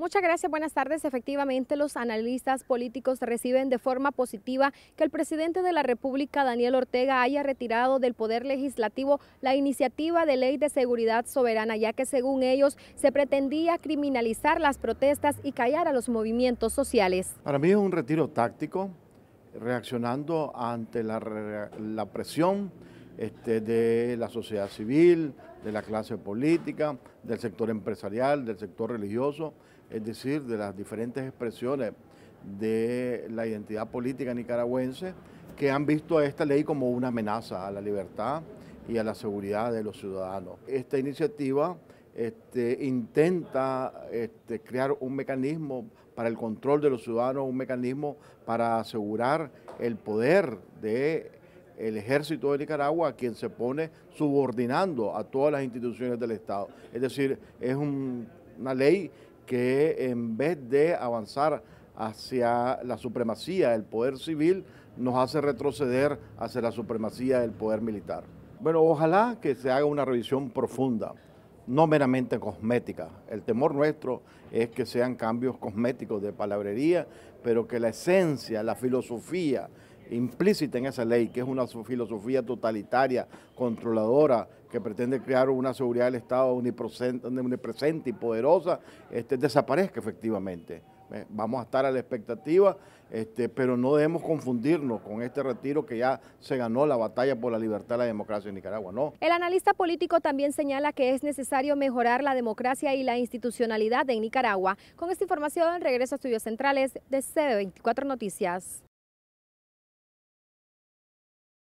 Muchas gracias, buenas tardes. Efectivamente, los analistas políticos reciben de forma positiva que el presidente de la República, Daniel Ortega, haya retirado del Poder Legislativo la iniciativa de ley de seguridad soberana, ya que según ellos se pretendía criminalizar las protestas y callar a los movimientos sociales. Para mí es un retiro táctico, reaccionando ante la, presión este, de la sociedad civil, de la clase política, del sector empresarial, del sector religioso, es decir, de las diferentes expresiones de la identidad política nicaragüense que han visto a esta ley como una amenaza a la libertad y a la seguridad de los ciudadanos. Esta iniciativa este, intenta este, crear un mecanismo para el control de los ciudadanos, un mecanismo para asegurar el poder de el ejército de Nicaragua quien se pone subordinando a todas las instituciones del Estado. Es decir, es una ley que en vez de avanzar hacia la supremacía del poder civil, nos hace retroceder hacia la supremacía del poder militar. Bueno, ojalá que se haga una revisión profunda, no meramente cosmética. El temor nuestro es que sean cambios cosméticos de palabrería, pero que la esencia, la filosofía, implícita en esa ley, que es una filosofía totalitaria, controladora, que pretende crear una seguridad del Estado omnipresente y poderosa, este, desaparezca efectivamente. Eh, vamos a estar a la expectativa, este, pero no debemos confundirnos con este retiro que ya se ganó la batalla por la libertad y la democracia en Nicaragua, ¿no? El analista político también señala que es necesario mejorar la democracia y la institucionalidad de Nicaragua. Con esta información, regreso a Estudios Centrales de CB24 Noticias.